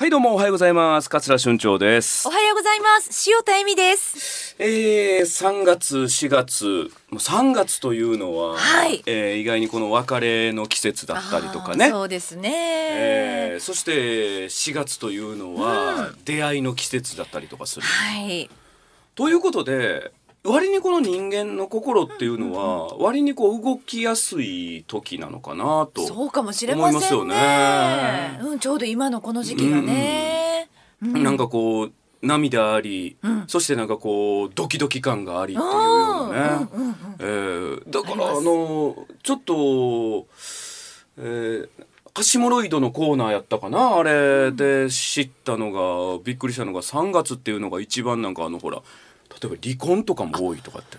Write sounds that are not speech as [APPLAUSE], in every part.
はいどうもおはようございます桂春長ですおはようございます塩田恵美ですえー、3月4月もう3月というのは、はいえー、意外にこの別れの季節だったりとかねそうですね、えー、そして4月というのは、うん、出会いの季節だったりとかするはいということで割にこの人間の心っていうのは割にこう動きやすい時なのかなとそうかもしれますよね、うん、ちょうど今のこの時期がね、なんかこう涙あり、うん、そしてなんかこうドキドキ感がありっていうようなね、んえだからあのちょっと、えー、カシモロイドのコーナーやったかなあれで知ったのがびっくりしたのが3月っていうのが一番なんかあのほら例えば離婚とかも多いとかって。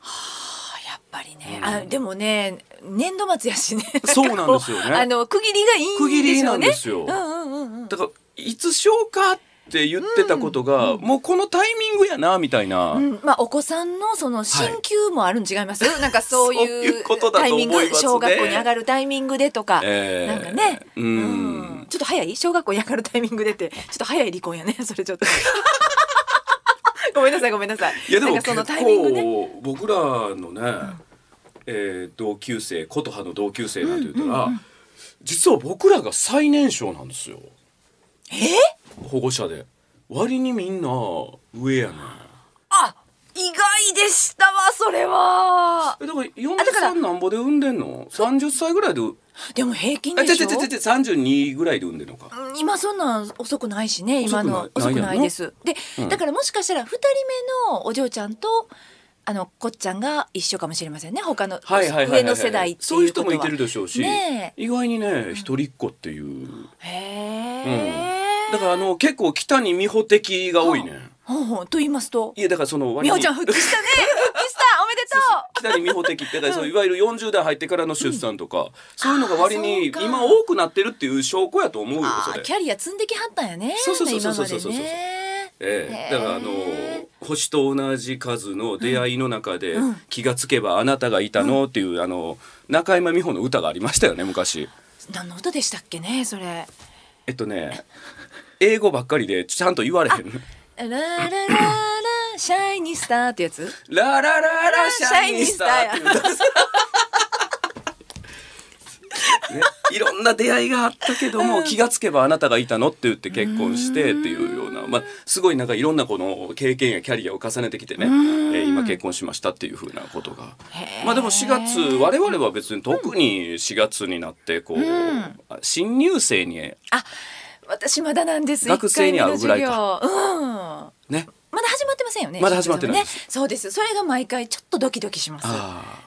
はあ、やっぱりね、うん、あでもね年度末やしねそうなんですよね [LAUGHS] あの区切りがいい、ね、区切りなんですよ、うんうんうんうん、だからいつしようかって言ってたことが、うん、もうこのタイミングやなみたいな、うん、まあお子さんのその進級もあるん違います、はい、なんかそういうタイミングね、小学校に上がるタイミングでとか、えー、なんかねうん、ちょっと早い小学校に上がるタイミングでってちょっと早い離婚やねそれちょっと [LAUGHS] ごめんなさいごめんなさい。いやでも結構、ね、僕らのね、うえー、同級生琴葉の同級生なんて言ったら、うんうんうん、実は僕らが最年少なんですよ。えー？保護者で割にみんな上やね。意外でしたわそれはえだから嫁さんなんぼで産んでんの30歳ぐらいででも平均でしょあ違う違う違う32ぐらいで産んでるのか今そんなん遅くないしね今の遅くないですで、うん、だからもしかしたら2人目のお嬢ちゃんとあのこっちゃんが一緒かもしれませんね他の上の世代そういう人もいてるでしょうし、ね、意外にね一人っ子っていう、うん、へえ、うん、だからあの結構北に美穂的が多いね、ほうほうと言いますといやだからその美穂ちゃん復帰したね復帰したおめでとう北に美穂的って、ういわゆる40代入ってからの出産とか、うん、そういうのが割に今多くなってるっていう証拠やと思うよそれキャリア積んできはったんやねそうそうそうそうそうそうそう、ええ、だからあの星と同じ数の出会いの中で、気がつけばあなたがいたのっていう、あの中山美穂の歌がありましたよね昔何の歌でしたっけねそれえっとね英語ばっかりでちゃんと言われへんララララシャイニスターってやつララララシャイニスターってね、いろんな出会いがあったけども、気がつけばあなたがいたのって言って結婚してっていうような、まあ、すごいなんかいろんなこの経験やキャリアを重ねてきてね、えー、今結婚しましたっていうふうなことがまあでも4月我々は別に特に4月になってこう、新入生にあ私まだなんです学生に会うぐらいか、うん、ねまだ始まってませんよね。まだ始まってない、ね、そうです。それが毎回ちょっとドキドキします。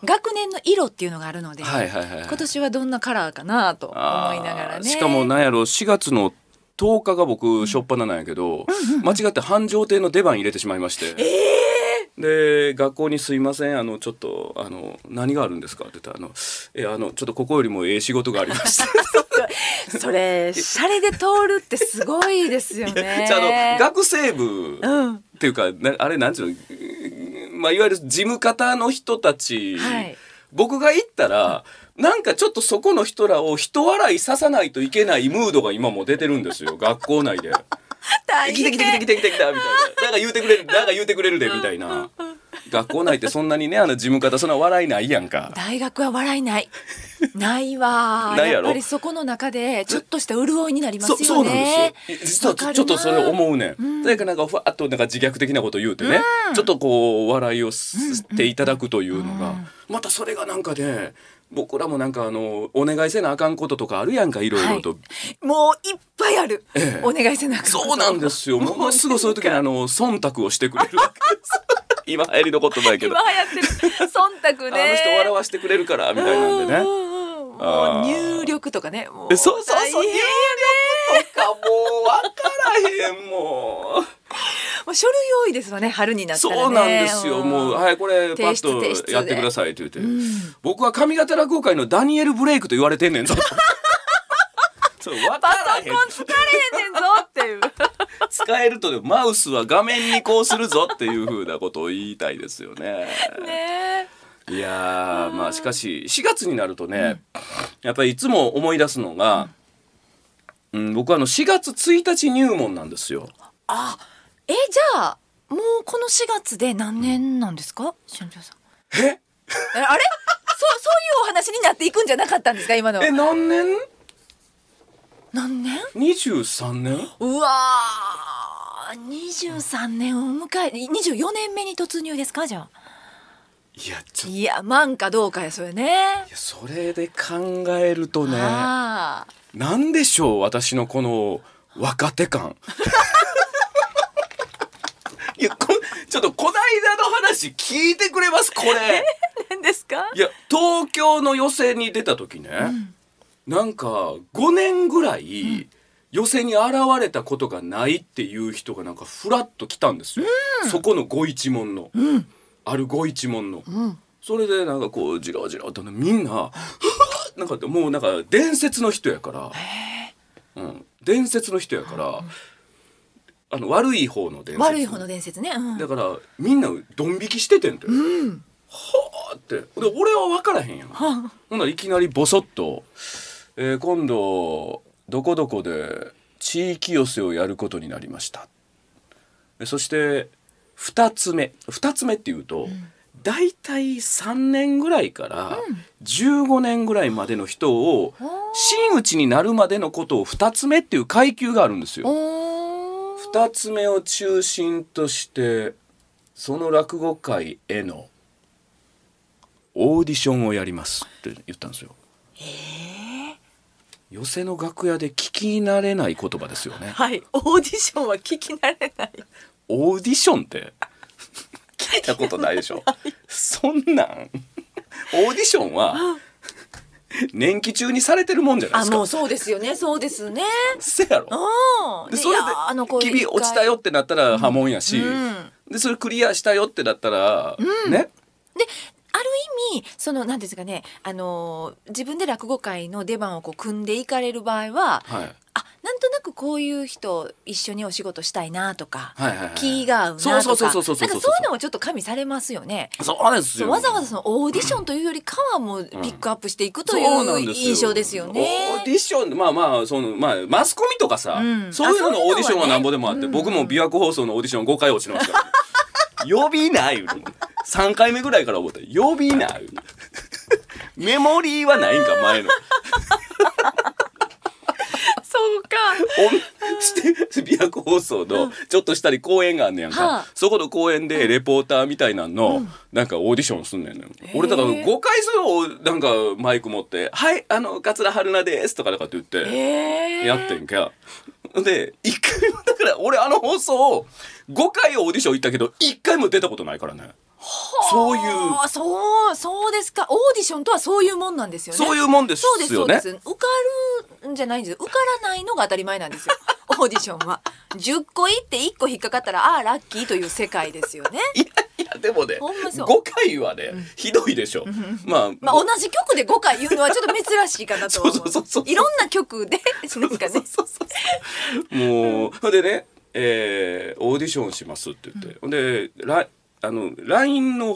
学年の色っていうのがあるので、はいはいはい、今年はどんなカラーかなと思いながらね。しかもなんやろ4月の10日が僕初っ端なんやけど、うんうんうん、間違って繁盛亭の出番入れてしまいまして。えーで学校に「すいませんあのちょっとあの何があるんですか?」って言ったらあの「えあのちょっとここよりもええ仕事がありました [LAUGHS]」それシャレで通るってすごいですよね。じゃあの学生部っていうか、うん、あれなん言うの、まあ、いわゆる事務方の人たち、はい、僕が行ったら、うん、なんかちょっとそこの人らを人笑いささないといけないムードが今も出てるんですよ学校内で。[LAUGHS] 大変来て来て来て来て来て来たみたいななんか言うてくれるなんか言うてくれるでみたいな学校内ってそんなにねあの事務方そんな笑いないやんか大学は笑いないないわ [LAUGHS] ないややろっぱりそこの中でちょっとした潤いになりますよそねそうなんですよ実はちょっとそれ思うねん、誰かなんかふわっとなんか自虐的なこと言うてね、うんちょっとこう笑いをしていただくというのが、うんまたそれがなんかね僕らもなんかあのお願いせなあかんこととかあるやんかいろいろと、もういっぱいある、ええ、お願いせなくそうなんですよものすごいそういう時にあの忖度をしてくれるわけです [LAUGHS] 今流行りの言葉やけど今流行ってる忖度ねあの人笑わしてくれるからみたいなんでねもう入力とかねもうそうそうそう入力とかもう分からへんもう。もう書類多いですわね春になったら、ね、そうなんですよもうはいこれパッとやってくださいって言って、うん、僕は上方落語界のダニエル・ブレイクと言われてんねんぞそうパソコン疲れへんねんぞっていう使えるとマウスは画面にこうするぞっていうふうなことを言いたいですよね。ねいやーまあしかし4月になるとね、やっぱりいつも思い出すのが、うん、僕はあの4月1日入門なんですよ。あえじゃあもうこの4月で何年なんですか、春長さんえあれそうそういうお話になっていくんじゃなかったんですか今のえ何年何年二十三年うわ二十三年を迎え二十四年目に突入ですかじゃあいやちょいやマンかどうかやそれねいやそれで考えるとねなんでしょう私のこの若手感 [LAUGHS] いやこちょっとこないだの話聞いてくれますこれ [LAUGHS] 何ですかいや東京の予選に出た時ね、うんなんか5年ぐらい寄席に現れたことがないっていう人がなんかふらっと来たんですよ、うん、そこのご一門の、うん、あるご一門の、うん、それでなんかこうじろじろとみんななんかもうなんか伝説の人やから、うん、伝説の人やから。あの悪い方の伝説悪い方の伝説ね、だからみんなドン引きしててんて、はあってで俺は分からへんやんほんならいきなりボソッとえー、今度どこどこで地域寄せをやることになりましたそして2つ目2つ目っていうと、うん、大体3年ぐらいから15年ぐらいまでの人を、真打ちになるまでのことを2つ目っていう階級があるんですよ。2つ目を中心としてその落語界へのオーディションをやりますって言ったんですよ。えー寄席の楽屋で聞き慣れない言葉ですよね。はい、オーディションは聞き慣れない。オーディションって聞いたことないでしょ。そんなんオーディションは年期中にされてるもんじゃないであ、すか。もうそうですよね。そうですね。せやろ。うん。でそれで君落ちた。よってなったら波紋やし、うんでそれクリアしたよってなったら、ねで。ある意味その何ですかねあの自分で落語会の出番をこう組んでいかれる場合は、はい、あなんとなくこういう人一緒にお仕事したいなとか、はいはいはい、気が合うなとかそういうのもちょっと加味されますよね。そうですよわざわざそのオーディションというよりかはもうピックアップしていくという,、印象ですよね。うん、オーディションまあまあその、まあ、マスコミとかさ、うん、そういうののオーディションはなんぼでもあって、ねうん、僕も琵琶湖放送のオーディション5回落ちました。呼びない3回目ぐらいから思った呼びな [LAUGHS] メモリーはないんか前の [LAUGHS] そうか。おして琵琶湖放送のちょっとしたり公演があんねやんか、はあ、そこの公演でレポーターみたいなの、うん、なんかオーディションすんねん、えー、俺だから5回そのなんかマイク持って「はいあの桂春菜です」とかとかって言ってやってんか。えー、で1回もだから俺あの放送を5回オーディション行ったけど1回も出たことないからね。そういうそうそうですかオーディションとはそういうもんなんですよねそういうもんですよねそうですそうです受かるんじゃないんです受からないのが当たり前なんですよ [LAUGHS] オーディションは10個いって1個引っかかったらああラッキーという世界ですよね [LAUGHS] いやでもね5回はね、ひどいでしょ、うまあ、まあ、同じ曲で5回言うのはちょっと珍しいかなと思ういろんな曲でですかねもうでね、えー「オーディションします」って言って、うん、で来あの LINE の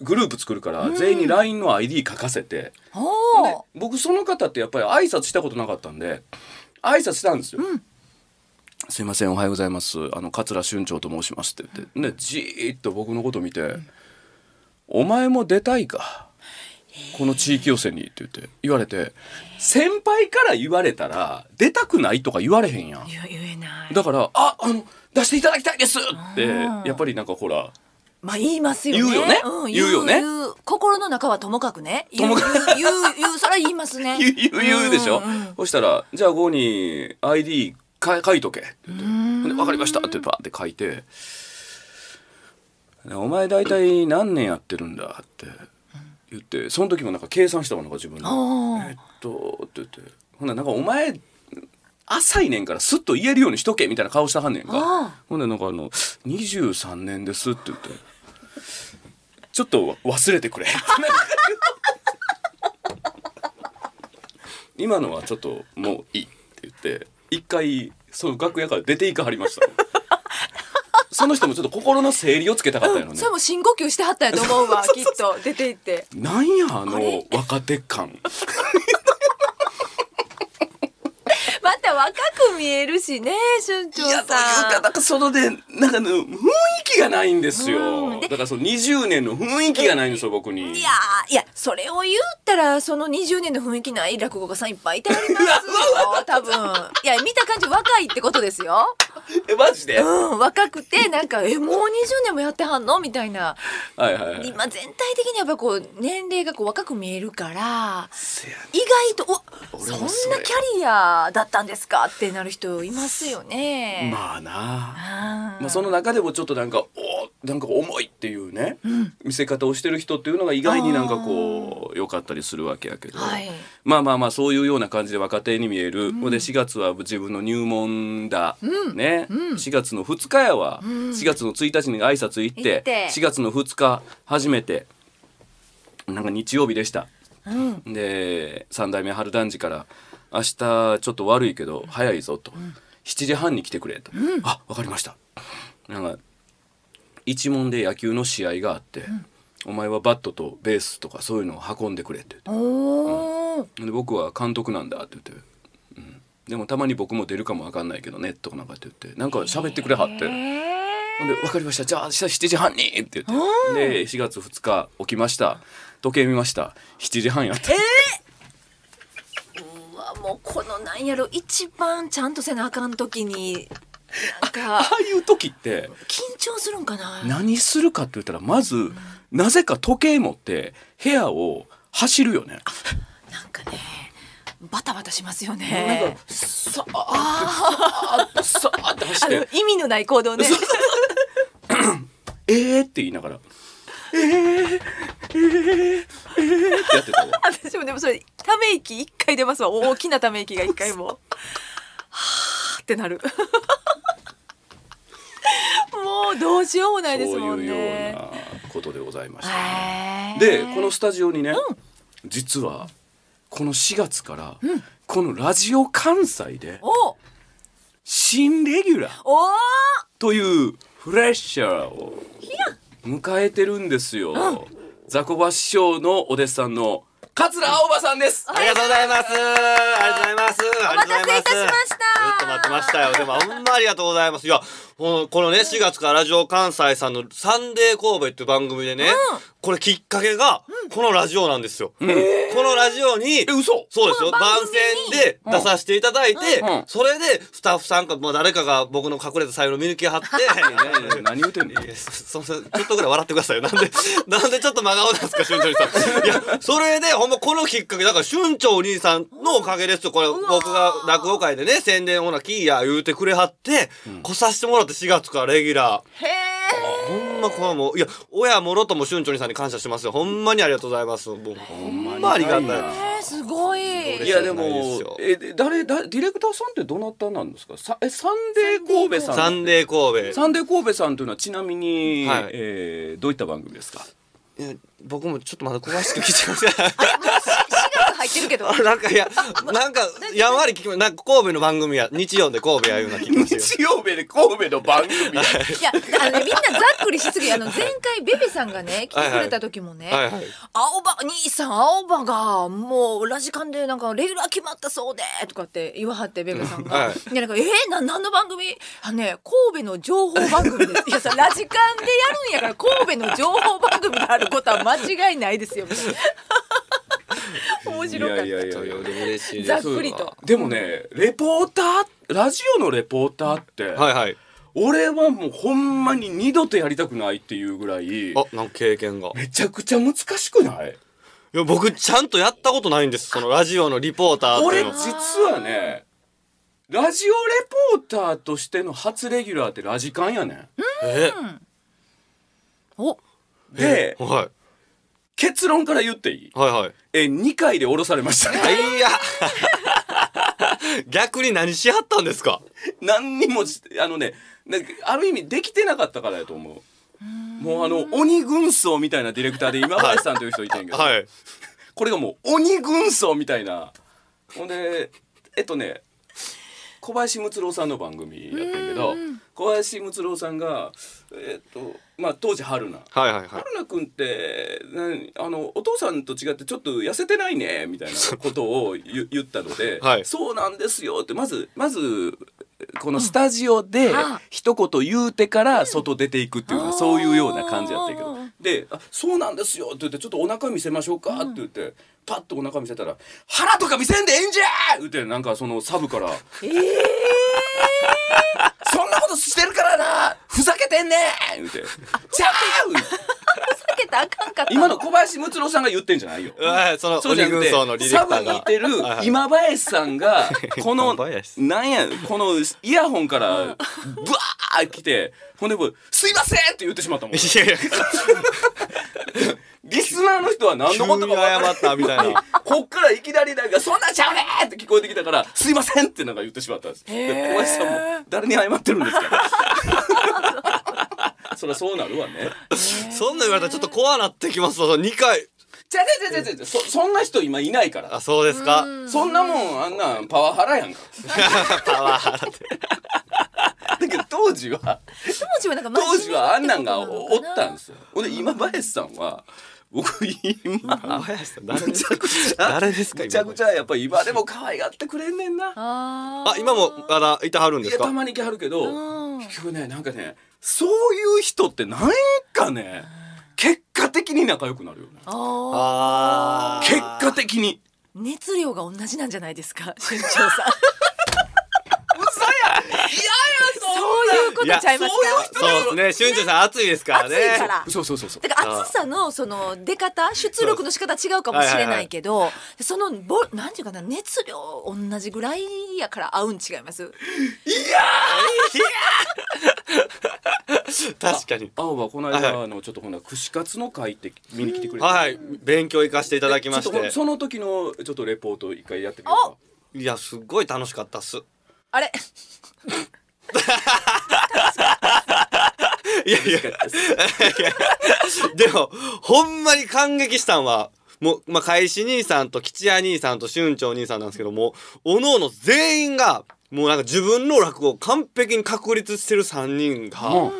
グループ作るから全員に LINE の ID 書かせて、うん、僕その方ってやっぱり挨拶したことなかったんで挨拶したんですよ。うん、すいませんおはようございますあの桂春長と申します」って言って、ね、じーっと僕のこと見て、うん、お前も出たいかこの地域予選に」って言って言われて先輩から言われたら出たくないとか言われへんやんだから「ああの出していただきたいです」ってやっぱりなんかほらまあ言いますよね。言うよね。うん、言うよね。心の中はともかくね。ともかく。言う、言う、それ言いますね。[LAUGHS] 言う、言うでしょ。うそしたら、じゃあ5に ID か書いとけってわかりましたってばって書いて。お前大体何年やってるんだって言って、その時もなんか計算したものなか自分で。えっと、って言って。ほんななんかお前、浅いねんからすっと言えるようにしとけみたいな顔したはんねんか。ほんでなんかあの、23年ですって言って。ちょっと忘れてくれ [LAUGHS] 今のはちょっともういいって言って一回そう楽屋から出ていかはりましたその人もちょっと心の整理をつけたかったよね、うん、それも深呼吸してはったやと思うわ [LAUGHS] きっと出ていってなんやあの [LAUGHS] 若手感な若く見えるしね、春長さん。いや、というか、なんかそのね、なんか、の雰囲気がないんですよ。だからその20年の雰囲気がないんですよ、僕に。いやいや、それを言ったら、その20年の雰囲気ない落語家さんいっぱいいてはりますよ。多分。いや、見た感じ若いってことですよ。え、マジでうん、若くて、なんか、え、もう20年もやってはんのみたいな。はいはい、はい、今、全体的にやっぱこう、年齢がこう若く見えるから、意外と、おそんなキャリアだったんですかってなる人いますよね。まあなあ。まあ、その中でもちょっとなんか、おなんか重いっていうね、うん、見せ方をしてる人っていうのが意外になんかこう、良かったりするわけやけど、はい、まあまあまあそういうような感じで若手に見える、うん、で4月は自分の入門だ、うん、ね、うん、4月の2日やわ、うん、4月の1日に挨拶行って行4月の2日初めてなんか日曜日でした。うん、で三代目春男児から「明日ちょっと悪いけど早いぞ」と「7時半に来てくれ」と「あわかりました」なんか一問で野球の試合があって。お前はバットとベースとかそういうのを運んでくれ」って言って、うん、で僕は監督なんだって言って、うん、でもたまに僕も出るかも分かんないけどねとかなんかって言ってなんか喋ってくれはって。ほんで「分かりましたじゃあ明日7時半に!」って言ってで4月2日起きました時計見ました7時半やったえーもうこのなんやろ一番ちゃんとせなあかん時になんかああいう時って緊張するんかな何するかって言ったらまず、うん、なぜか時計持って部屋を走るよね。なんかねバタバタしますよね。なんかさああさあって走って意味のない行動ね。[LAUGHS] ええって言いながら。えー、えー、えー、ってやってた [LAUGHS] 私もでもそれため息一回出ますわ大きなため息が一回もはあってなる [LAUGHS] もうどうしようもないですもんねことでございました、でこのスタジオにね、うん、実はこの4月から、うん、このラジオ関西で新レギュラーというフレッシャーを迎えてるんですよ。ザコバ師匠のお弟子さんの桂青葉さんです。ありがとうございます。ありがとうございます。お待たせいたしました。ずっと待ってましたよ。でも、ほんまありがとうございます。いや、このね、4月からラジオ関西さんのサンデー神戸っていう番組でね、うん、これきっかけが、このラジオなんですよ。うん、このラジオに、え、嘘そうですよ。番宣で出させていただいて、うん、それでスタッフさんか、まあ誰かが僕の隠れた才能見抜き張って、[LAUGHS] 何言うてんのそちょっとぐらい笑ってくださいよ。なんで、なんでちょっと真顔なんですか、しゅんちょりさん。いや、それで、んまこのきっかけ、だから、春長お兄さんのおかげですよ。これ、僕が落語会でね、宣伝ほな、キーや言うてくれはって、来させてもらって4月からレギュラー。へー。ほんまこれはもういや親もろとも春長にさんに感謝してますよほんまにありがとうございますもうほんまありがたいすごいいやでもえ誰だディレクターさんってどなたなんですかさえサンデー神戸さんサンデー神戸サンデー神戸さんというのはちなみに、はい、えー、どういった番組ですか僕もちょっとまだ詳しく聞いてません。[LAUGHS] 入ってるけど。[LAUGHS] なんかいや、なんか、[LAUGHS] やんわり聞きまなんか神戸の番組や、日曜で神戸やいうな聞きすよ。日曜日で神戸の番組いや、あのね、みんなざっくりしすぎ、あの、前回ベベさんがね、来てくれた時もね、はいはい青葉、兄さん、青葉が、もう、ラジカンで、なんか、レギュラー決まったそうで、とかって言わはって、ベベさんが。はい、や、なんか、えー、な、何の番組あのね、神戸の情報番組です。いや、さ、ラジカンでやるんやから、神戸の情報番組があることは間違いないですよ。[LAUGHS] 面白かったいやいやいやいやでも嬉しいざっくりとでもねレポーターラジオのレポーターってはいはい俺はもうほんまに二度とやりたくないっていうぐらいあなんか経験がめちゃくちゃ難しくないいや僕ちゃんとやったことないんですそのラジオのリポーターっていう俺実はねラジオレポーターとしての初レギュラーってラジカンやねんえおで、はい結論から言っていいはいはい。え2回で降ろされました、いや逆に何しはったんですか何にもしあのねある意味できてなかったからやと思うもうあの鬼軍曹みたいなディレクターで今林さんという人いてんけど、はい。これがもう鬼軍曹みたいなほんでえっとね小林睦郎さんの番組やったんけど小林睦郎さんが、えー、っとまあ、当時春菜、はいはいはい、春菜君ってあのお父さんと違ってちょっと痩せてないねみたいなことを言ったので、はい、そうなんですよってまずまずこのスタジオで一言言うてから外出ていくっていう、そういうような感じやったけど。であ「そうなんですよ」って言って「ちょっとお腹見せましょうか」って言って、うん、パッとお腹見せたら「腹とか見せんでええんじゃ!」ってなんかそのサブから「[LAUGHS] えー、[LAUGHS] そんなことしてるからなふざけてんねん!」って「ちゃう!」たあかんかった今の小林睦郎さんが言ってんじゃないよ。[LAUGHS] そのそうじゃなくてサブにいてる今林さんが [LAUGHS] このなんやこのイヤホンからブワー来てほんで「すいません!」って言ってしまったもん。いやいや [LAUGHS] リスナーの人は何のことか謝ったみたいな。こっからいきなりなんか、そんなんちゃうねって聞こえてきたから、すいませんってなんか言ってしまったんです。小林さんも、誰に謝ってるんですか [LAUGHS] そりゃそうなるわね。そんな言われたらちょっと怖なってきますわ。2回。じゃじゃじゃじゃゃそそんな人今いないから。あ、そうですか。そんなもん、あんなパワハラやんか。[LAUGHS] パワハラって。[LAUGHS] だけど当時は当時はなんか当時はあんなんがおったんですよ。俺今林さんは僕今林さん誰です誰ですかめちゃくちゃやっぱ今でも可愛がってくれんねんなあ今もあらいてはるんですかたまに来はるけど結局ねなんかねそういう人ってなんかね結果的に仲良くなるよねあ結果的に熱量が同じなんじゃないですか身長 [LAUGHS] さんことちゃいますかそうですね俊二さん暑いですからね暑いからそうそうそうそうだから暑さのその出方出力の仕方違うかもしれないけど、そのぼなんていうかな熱量同じぐらいやから合うん違いますいやい確かに青はこの間、はのちょっとほな串カツの会って見に来てくれはい勉強行かせていただきましてその時のちょっとレポート一回やってみようかいやすごい楽しかったっすあれ [LAUGHS] [LAUGHS] いやいやいや [LAUGHS] でもほんまに感激したんはもう、まあ、海兄さんと吉弥兄さんと春長兄さんなんですけどもおのおの全員がもうなんか自分の落語を完璧に確立してる3人が、うん、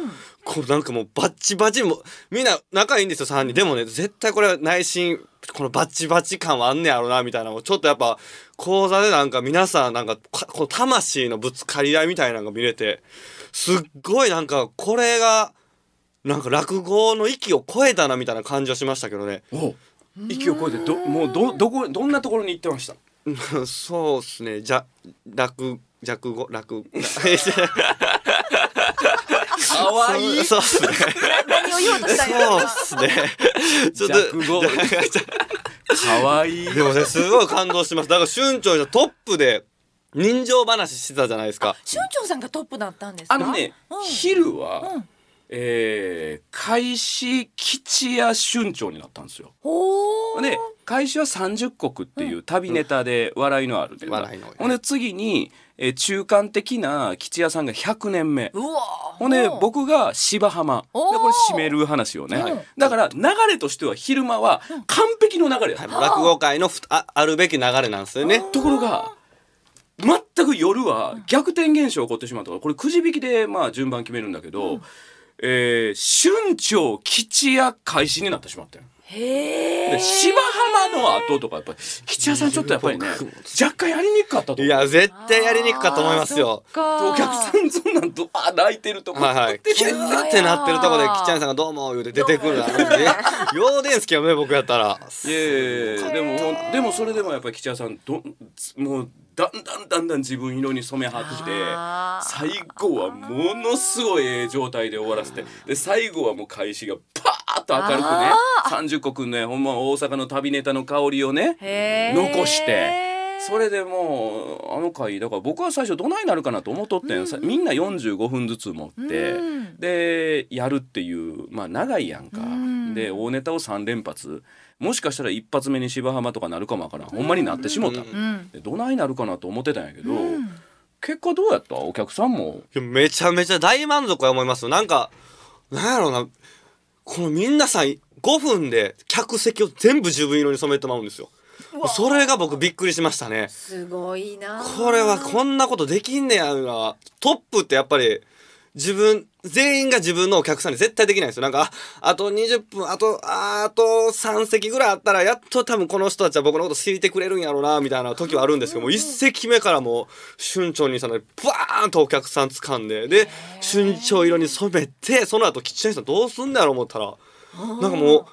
これなんかもうバッチバチもみんな仲いいんですよ3人でもね絶対これは内心このバッチバチ感はあんねやろなみたいなのをちょっとやっぱ講座でなんか皆さんなんかこの魂のぶつかり合いみたいなのが見れてすっごいなんかこれがなんか落語の域を超えたなみたいな感じはしましたけどね。域を超えてどもうどどこどんなところに行ってましたそうっすねじゃ落落語落 [LAUGHS] かわいいそうですね。何を言おうとしたんやろそうですね。ちょっと。かわいい。でもね、すごい感動します。だから、春長のトップで。人情話してたじゃないですか。春蝶さんがトップだったんですあのね、昼は。うえー、開始吉屋春長になったんですよ。で開始は三十国っていう旅ネタで笑いのあるで、うん、ほんで次にえー、中間的な吉屋さんが100年目ほんで僕が芝浜でこれ締める話をね、だから流れとしては昼間は完璧の流れ、はい、落語界のふああるべき流れなんですよねところが全く夜は逆転現象起こってしまうとかこれくじ引きでまあ順番決めるんだけど、うん、えー、春潮吉屋開始になってしまったよ。へえ。芝浜今の後とかやっぱり吉弥さんちょっとやっぱりね若干やりにくかったといや絶対やりにくかったと思いますよお客さんそんなんドア泣いてるとこはいはキューってなってるとこで吉弥さんが「どうも」言うて出てくるあのようでんすけどね僕やったらいやいやでもでもそれでもやっぱり吉弥さんどもうだんだんだんだん自分色に染めはって最後はものすごい状態で終わらせてで最後はもう開始がパーッと明るくね30個くんねほんま大阪の旅ネタの香りをね残してそれでもうあの回だから僕は最初どないなるかなと思っとってん、うん、みんな45分ずつ持って、うん、でやるっていうまあ長いやんか、うん、で大ネタを3連発もしかしたら一発目に芝浜とかなるかもわからんほんまになってしもた、でどないなるかなと思ってたんやけど、結果どうやったお客さんもめちゃめちゃ大満足や思いますなんかなんやろうなこのみんなさん5分で客席を全部自分色に染めてまうんですよそれが僕びっくりしましたねすごいなこれはこんなことできんねやなトップってやっぱり自分全員が自分のお客さんに絶対できないんですよなんかあと20分あとあと3席ぐらいあったらやっと多分この人たちは僕のこと知いてくれるんやろうなみたいな時はあるんですけども1席目からもう春蝶にさんのバーンとお客さん掴んでで春蝶色に染めてその後キッチンさんどうすんだろう思ったら。なんかもう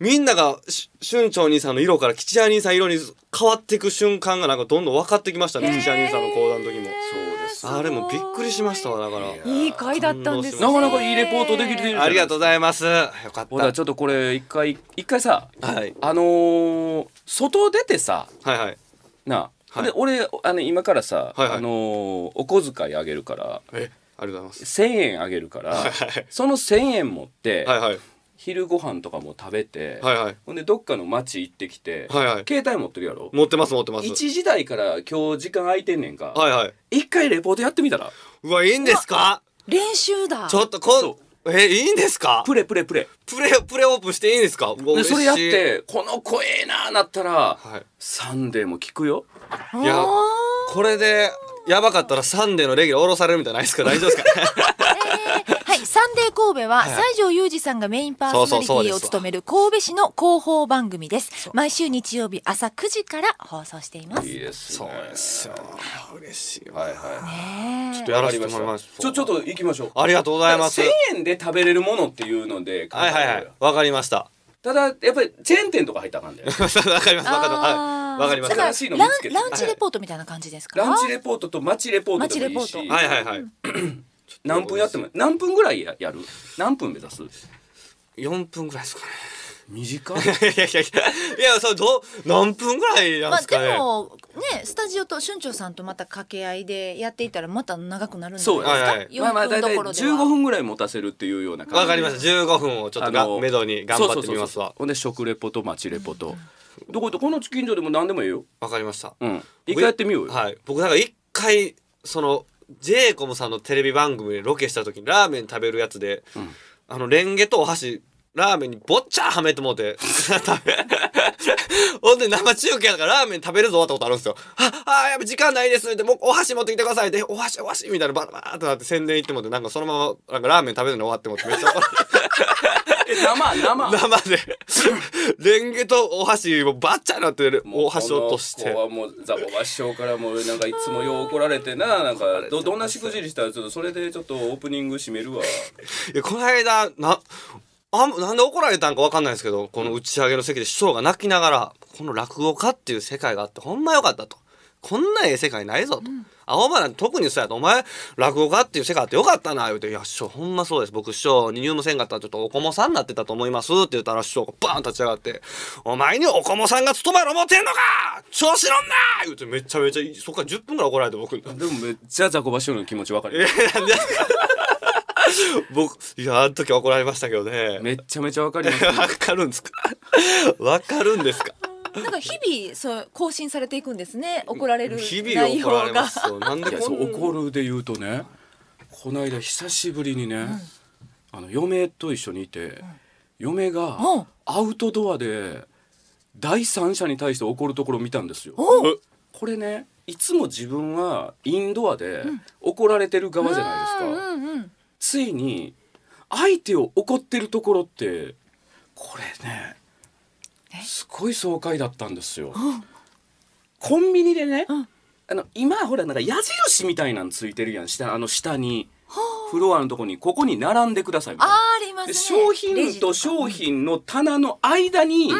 みんながしゅんちょう兄さんの色から吉谷兄さん色に変わっていく瞬間がなんかどんどん分かってきましたね吉谷兄さんの講談の時もそうですあれもびっくりしましたわだからいい回だったんですなかなかいいレポートできてるありがとうございますよかったちょっとこれ一回一回さ、はい、あのー、外出てさはいはいなあ、はい、俺あの今からさ、はいはい、あのー、お小遣いあげるからえありがとうございます1,000円あげるから、はいはい、その1,000円持って、はいはい昼ご飯とかも食べて、はいはい、ほんでどっかの町行ってきて、はいはい、携帯持ってるやろ持ってます持ってます1時台から今日時間空いてんねんか、はいはい、一回レポートやってみたらうわいいんですか練習だちょっとこえいいんですかプレプレプレプレプレオープンしていいんですかでそれやってこの声ええななったら、はい、サンデーも聞くよいやこれでやばかったらサンデーのレギュラー下ろされるみたいないですか大丈夫ですかサンデー神戸は西条裕二さんがメインパーソナリティを務める神戸市の広報番組です毎週日曜日朝9時から放送していますいいですそうですよ嬉しいはいはいねちょっとやらせてもらいますちょちょっと行きましょうありがとうございます1000円で食べれるものっていうのではいはいはいわかりましたただやっぱりチェーン店とか入ったらかんでわかりますわかりますわかりますランチレポートみたいな感じですか、はランチレポートと街レポートでもいいしはいはいはい何分やっても何分ぐらいややる何分目指す4分ぐらいですかね短い [LAUGHS] いやいやいやいやそれど何分ぐらいなんですかね、まあ、でもねスタジオと春長さんとまた掛け合いでやっていたらまた長くなるんじゃないですかそう、はいはい、まあまあ大体15分ぐらい持たせるっていうような感じわかりました15分をちょっとがめどに頑張ってみますわほんで食レポと街レポと、うん、どここの近所でも何でもいいよわかりましたうん一回やってみようよはい僕なんか一回そのジェイコムさんのテレビ番組でロケした時にラーメン食べるやつで、うん、あのレンゲとお箸ラーメンにぼっちゃはめてもうて [LAUGHS] ほんで生中継だからラーメン食べるぞってことあるんですよ。あ、あやっぱ時間ないですって、もうお箸持ってきてくださいって、お箸お箸みたいなバラバラってなって宣伝行ってもって、なんかそのままなんかラーメン食べるの終わってもってめっちゃ怒られて。生、生。生で。レンゲとお箸、もうバッチャなってる、お箸落として。はもう、ザボが師匠からも、なんかいつもよう怒られてな、なんか、ど、どんなしくじりしたら、ちょっとそれでちょっとオープニング締めるわ。いや、この間、な、あなんで怒られたんか分かんないですけどこの打ち上げの席で師匠が泣きながらこの落語家っていう世界があってほんまよかったとこんなええ世界ないぞと。うん青葉なんて特にそうやと、お前、落語家っていう世界あってよかったな、言うて、いや、師匠、ほんまそうです。僕、師匠、二入のせんあったら、ちょっとおこもさんになってたと思います。って言ったら、師匠がバーン立ち上がって、お前におこもさんが務めろ思ってんのか調子乗んな言うて、めちゃめちゃ、そっから10分ぐらい怒られて、僕。でも、めっちゃこばし師匠の気持ちわかる。[LAUGHS] 僕いやあの時怒られましたけどねめちゃめちゃわかりますわ、かるんですかわかるんですかなんか日々そう更新されていくんですね怒られる日々内怒られがますなんでいそう怒るで言うとねこの間久しぶりにね、あの嫁と一緒にいて、嫁がアウトドアで第三者に対して怒るところを見たんですよ。これねいつも自分はインドアで怒られてる側じゃないですか、うんうんうんついに相手を怒ってるところってこれねすごい爽快だったんですよ。コンビニでね、あの今ほらなんか矢印みたいなのついてるやん下あの下に。フロアのとこにここに並んでくださいみたいなあります、ね、商品と商品の棚の間に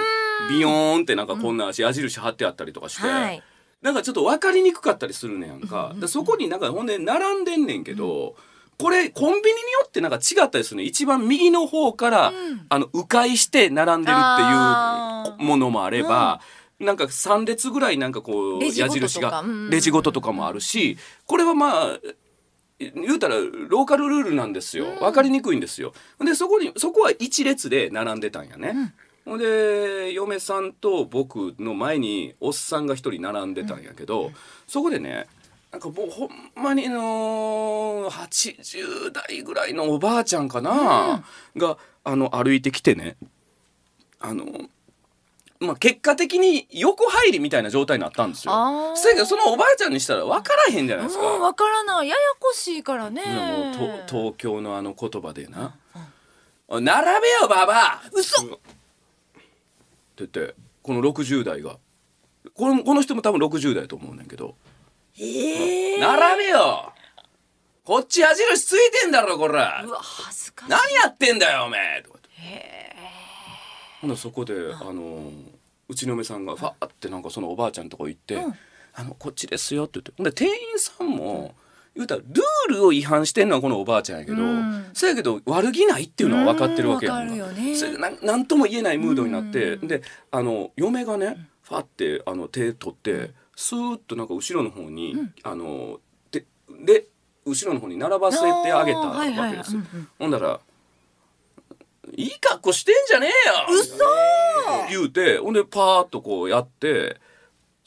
ビヨーンってなんかこんな矢印貼ってあったりとかして、うんなんかちょっと分かりにくかったりするねやんか,、そこになんかほんで並んでんねんけど、うんこれコンビニによってなんか違ったですね一番右の方から、うん、あの迂回して並んでるっていうものもあれば。なんか3列ぐらいなんかこう矢印がレジごととかもあるしこれはまあ言うたらローカルルールなんですよ分かりにくいんですよ。でそこにそこは1列で並んでたんやね。ほ、んで嫁さんと僕の前におっさんが1人並んでたんやけど、そこでねなんかもうほんまにの80代ぐらいのおばあちゃんかな、うん、があの歩いてきてねあのまあ、結果的に横入りみたいな状態になったんですよ。せやけどそのおばあちゃんにしたら分からへんじゃないですか。分からないややこしいからね。もう東京のあの言葉でな「うん、並べよばば嘘って言ってこの60代がこのこの人も多分60代と思うんだけど。並べよこっち矢印ついてんだろ、こら。うわ、恥ずかしい。何やってんだよ、おめえ。とかって。ほんそこで、あのうちの嫁さんがファーってなんかそのおばあちゃんとこ行って、うん、あの、こっちですよって言って。ほんで、店員さんも、言うたらルールを違反してんのはこのおばあちゃんやけど、うん、そうやけど悪気ないっていうのは分かってるわけやんか,、うんかなんとも言えないムードになって、うん、であの嫁がね、ファってあの手取って。スーッとなんか後ろの方に、うん、あのでで後ろの方に並ばせてあげたわけですよ。ほんだら「いい格好してんじゃねえよ!」う言うてほんでパーッとこうやって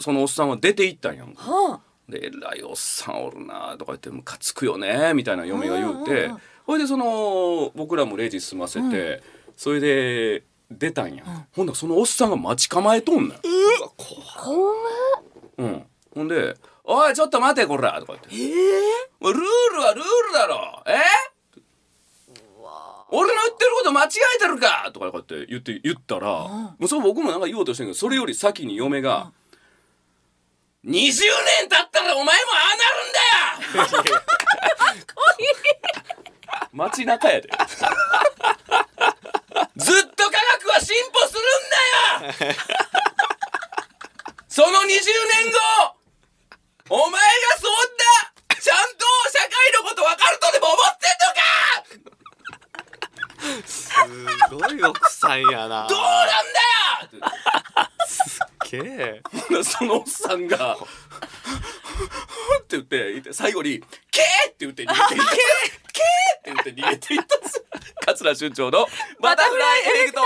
そのおっさんは出ていったんやんか。はあで「えらいおっさんおるな」とか言って「ムカつくよね」みたいな嫁が言うてほいでその僕らもレジ済ませて、それで出たんや、ほんなそのおっさんが待ち構えとんねよ怖いうんほんで「おいちょっと待てこら」とか言って「ええー、ルールはルールだろえ俺の言ってること間違えてるか!」とかこうやって言って言ったら、うん、もうそれ僕もなんか言おうとしてんけどそれより先に嫁が「うん、20年経ったらお前もああなるんだよ! [LAUGHS]」街中やで [LAUGHS] ずっと科学は進歩するんだよその20年後お前がそんなちゃんと社会のこと分かるとでも思ってんのかすごい奥さんやなどうなんだよすっげえそのおっさんが「って言って最後に「けえって言って逃げて [LAUGHS]「けえって言って逃げていったんです桂春長の「バタフライエフェクト」